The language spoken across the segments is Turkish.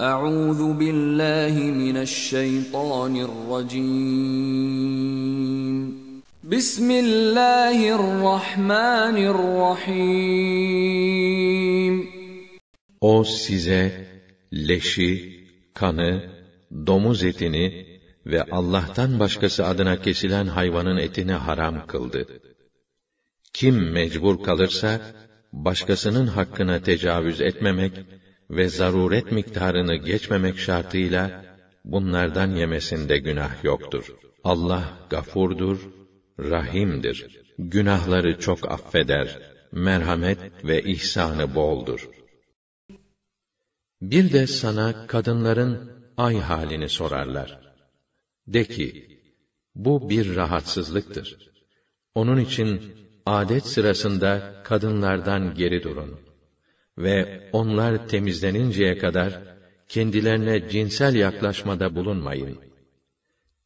Euzu billahi mineşşeytanirracim. Bismillahirrahmanirrahim. O size leşi, kanı, domuz etini ve Allah'tan başkası adına kesilen hayvanın etini haram kıldı. Kim mecbur kalırsa başkasının hakkına tecavüz etmemek ve zaruret miktarını geçmemek şartıyla bunlardan yemesinde günah yoktur. Allah gafurdur, rahimdir. Günahları çok affeder. Merhamet ve ihsanı boldur. Bir de sana kadınların ay halini sorarlar. De ki, bu bir rahatsızlıktır. Onun için adet sırasında kadınlardan geri durun ve onlar temizleninceye kadar kendilerine cinsel yaklaşmada bulunmayın.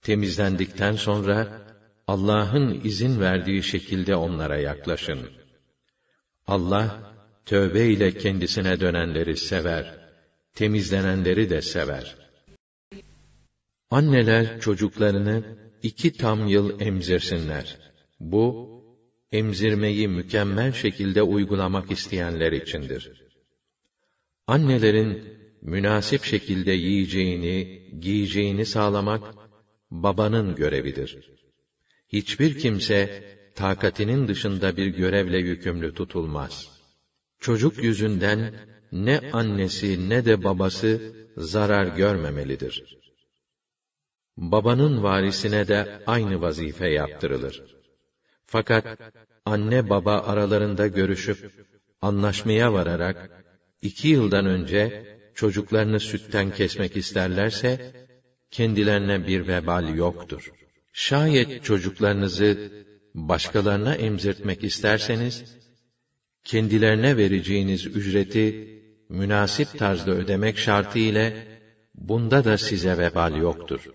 Temizlendikten sonra Allah'ın izin verdiği şekilde onlara yaklaşın. Allah tövbe ile kendisine dönenleri sever, temizlenenleri de sever. Anneler çocuklarını iki tam yıl emzirsinler. Bu emzirmeyi mükemmel şekilde uygulamak isteyenler içindir annelerin münasip şekilde yiyeceğini, giyeceğini sağlamak babanın görevidir. Hiçbir kimse takatinin dışında bir görevle yükümlü tutulmaz. Çocuk yüzünden ne annesi ne de babası zarar görmemelidir. Babanın varisine de aynı vazife yaptırılır. Fakat anne baba aralarında görüşüp anlaşmaya vararak iki yıldan önce çocuklarını sütten kesmek isterlerse, kendilerine bir vebal yoktur. Şayet çocuklarınızı başkalarına emzirtmek isterseniz, kendilerine vereceğiniz ücreti münasip tarzda ödemek şartı ile bunda da size vebal yoktur.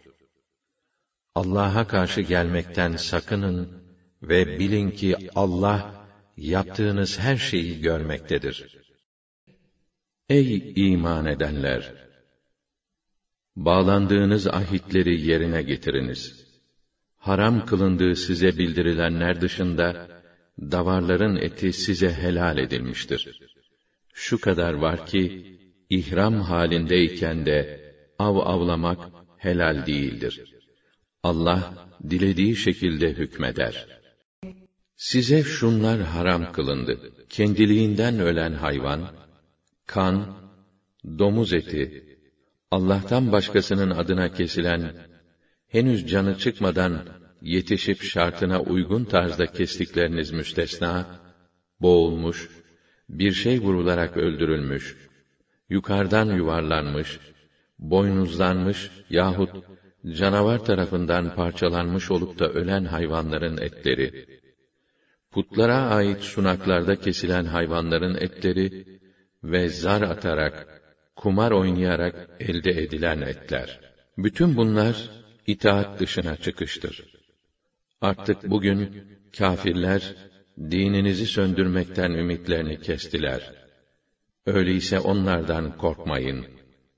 Allah'a karşı gelmekten sakının ve bilin ki Allah yaptığınız her şeyi görmektedir. Ey iman edenler! Bağlandığınız ahitleri yerine getiriniz. Haram kılındığı size bildirilenler dışında, davarların eti size helal edilmiştir. Şu kadar var ki, ihram halindeyken de, av avlamak helal değildir. Allah, dilediği şekilde hükmeder. Size şunlar haram kılındı. Kendiliğinden ölen hayvan, kan, domuz eti, Allah'tan başkasının adına kesilen, henüz canı çıkmadan yetişip şartına uygun tarzda kestikleriniz müstesna, boğulmuş, bir şey vurularak öldürülmüş, yukarıdan yuvarlanmış, boynuzlanmış yahut canavar tarafından parçalanmış olup da ölen hayvanların etleri, putlara ait sunaklarda kesilen hayvanların etleri ve zar atarak, kumar oynayarak elde edilen etler. Bütün bunlar itaat dışına çıkıştır. Artık bugün kafirler dininizi söndürmekten ümitlerini kestiler. Öyleyse onlardan korkmayın.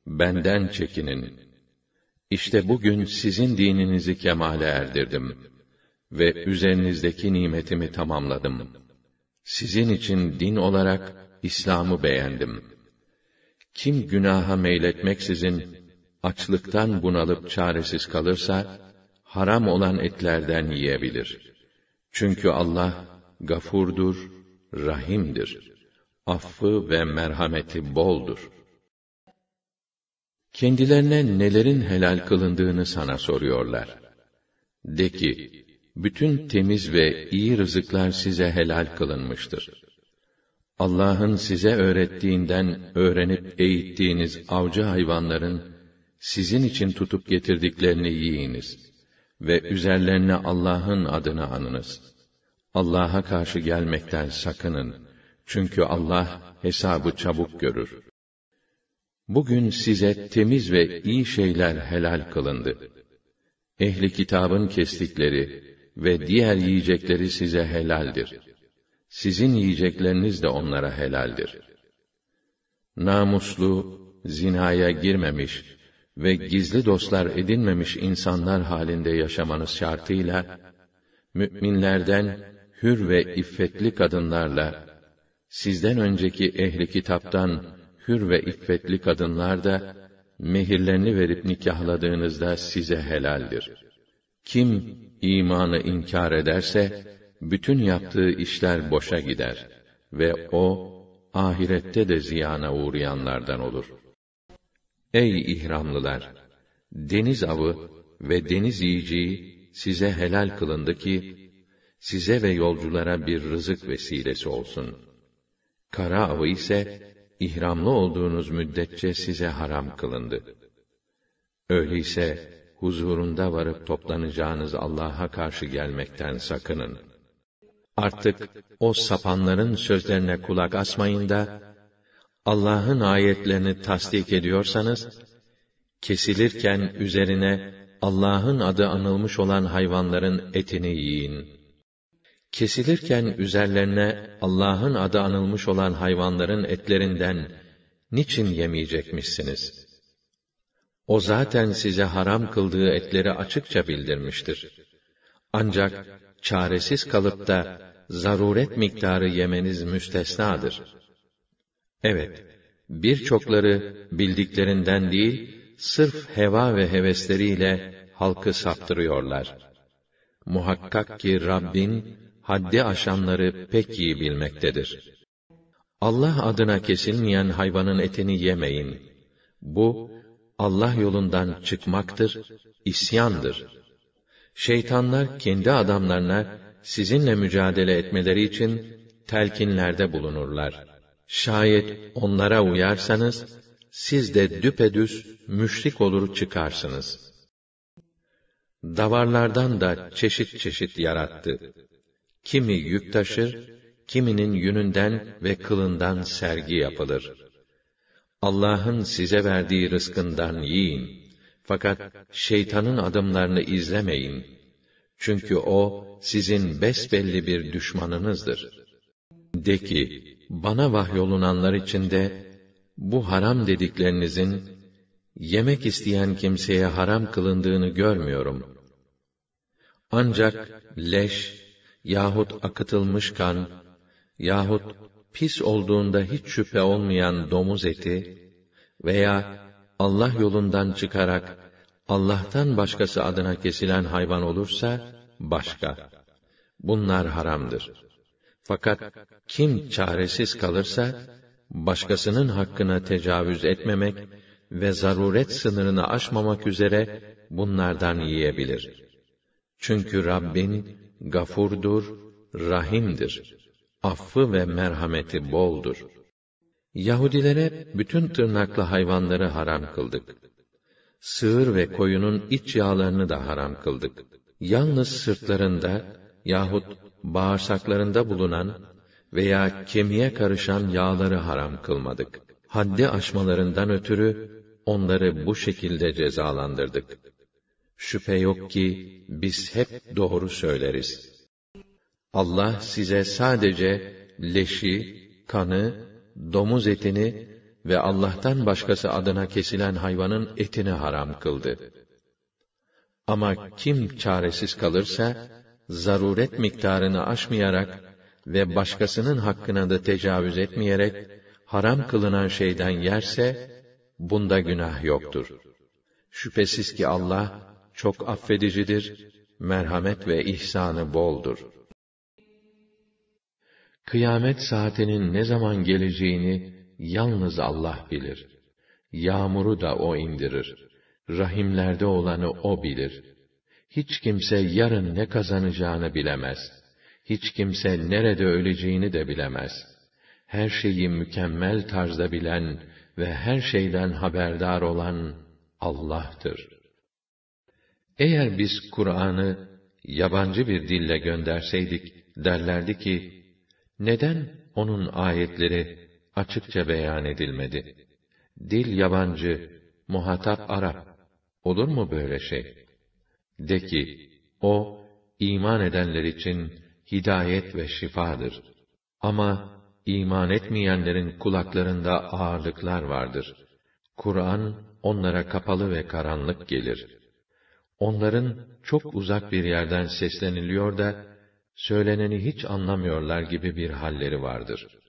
Benden çekinin. İşte bugün sizin dininizi kemale erdirdim ve üzerinizdeki nimetimi tamamladım. Sizin için din olarak İslam'ı beğendim. Kim günaha meyletmeksizin, açlıktan bunalıp çaresiz kalırsa, haram olan etlerden yiyebilir. Çünkü Allah, gafurdur, rahimdir. Affı ve merhameti boldur. Kendilerine nelerin helal kılındığını sana soruyorlar. De ki, bütün temiz ve iyi rızıklar size helal kılınmıştır. Allah'ın size öğrettiğinden öğrenip eğittiğiniz avcı hayvanların sizin için tutup getirdiklerini yiyiniz ve üzerlerine Allah'ın adını anınız. Allah'a karşı gelmekten sakının. Çünkü Allah hesabı çabuk görür. Bugün size temiz ve iyi şeyler helal kılındı. Ehli kitabın kestikleri ve diğer yiyecekleri size helaldir.'' sizin yiyecekleriniz de onlara helaldir. Namuslu, zinaya girmemiş ve gizli dostlar edinmemiş insanlar halinde yaşamanız şartıyla, müminlerden hür ve iffetli kadınlarla, sizden önceki ehli kitaptan hür ve iffetli kadınlar da, mehirlerini verip nikahladığınızda size helaldir. Kim imanı inkar ederse, bütün yaptığı işler boşa gider ve o ahirette de ziyana uğrayanlardan olur. Ey ihramlılar, deniz avı ve deniz yiyeceği size helal kılındı ki size ve yolculara bir rızık vesilesi olsun. Kara avı ise ihramlı olduğunuz müddetçe size haram kılındı. Öyleyse huzurunda varıp toplanacağınız Allah'a karşı gelmekten sakının. Artık o sapanların sözlerine kulak asmayın da Allah'ın ayetlerini tasdik ediyorsanız kesilirken üzerine Allah'ın adı anılmış olan hayvanların etini yiyin. Kesilirken üzerlerine Allah'ın adı anılmış olan hayvanların etlerinden niçin yemeyecekmişsiniz? O zaten size haram kıldığı etleri açıkça bildirmiştir. Ancak çaresiz kalıp da zaruret miktarı yemeniz müstesnadır. Evet, birçokları bildiklerinden değil, sırf heva ve hevesleriyle halkı saptırıyorlar. Muhakkak ki Rabbin haddi aşanları pek iyi bilmektedir. Allah adına kesilmeyen hayvanın etini yemeyin. Bu Allah yolundan çıkmaktır, isyandır.'' şeytanlar kendi adamlarına sizinle mücadele etmeleri için telkinlerde bulunurlar. Şayet onlara uyarsanız, siz de düpedüz müşrik olur çıkarsınız. Davarlardan da çeşit çeşit yarattı. Kimi yük taşır, kiminin yününden ve kılından sergi yapılır. Allah'ın size verdiği rızkından yiyin.'' Fakat şeytanın adımlarını izlemeyin. Çünkü o sizin besbelli bir düşmanınızdır. De ki, bana vahyolunanlar içinde bu haram dediklerinizin yemek isteyen kimseye haram kılındığını görmüyorum. Ancak leş yahut akıtılmış kan yahut pis olduğunda hiç şüphe olmayan domuz eti veya Allah yolundan çıkarak Allah'tan başkası adına kesilen hayvan olursa başka. Bunlar haramdır. Fakat kim çaresiz kalırsa başkasının hakkına tecavüz etmemek ve zaruret sınırını aşmamak üzere bunlardan yiyebilir. Çünkü Rabbin gafurdur, rahimdir. Affı ve merhameti boldur.'' Yahudilere bütün tırnaklı hayvanları haram kıldık. Sığır ve koyunun iç yağlarını da haram kıldık. Yalnız sırtlarında yahut bağırsaklarında bulunan veya kemiğe karışan yağları haram kılmadık. Haddi aşmalarından ötürü onları bu şekilde cezalandırdık. Şüphe yok ki biz hep doğru söyleriz. Allah size sadece leşi, kanı domuz etini ve Allah'tan başkası adına kesilen hayvanın etini haram kıldı. Ama kim çaresiz kalırsa, zaruret miktarını aşmayarak ve başkasının hakkına da tecavüz etmeyerek, haram kılınan şeyden yerse, bunda günah yoktur. Şüphesiz ki Allah, çok affedicidir, merhamet ve ihsanı boldur.'' Kıyamet saatinin ne zaman geleceğini yalnız Allah bilir. Yağmuru da O indirir. Rahimlerde olanı O bilir. Hiç kimse yarın ne kazanacağını bilemez. Hiç kimse nerede öleceğini de bilemez. Her şeyi mükemmel tarzda bilen ve her şeyden haberdar olan Allah'tır. Eğer biz Kur'an'ı yabancı bir dille gönderseydik, derlerdi ki, neden onun ayetleri açıkça beyan edilmedi? Dil yabancı, muhatap Arap. Olur mu böyle şey? De ki, o, iman edenler için hidayet ve şifadır. Ama iman etmeyenlerin kulaklarında ağırlıklar vardır. Kur'an onlara kapalı ve karanlık gelir. Onların çok uzak bir yerden sesleniliyor da söyleneni hiç anlamıyorlar gibi bir halleri vardır.''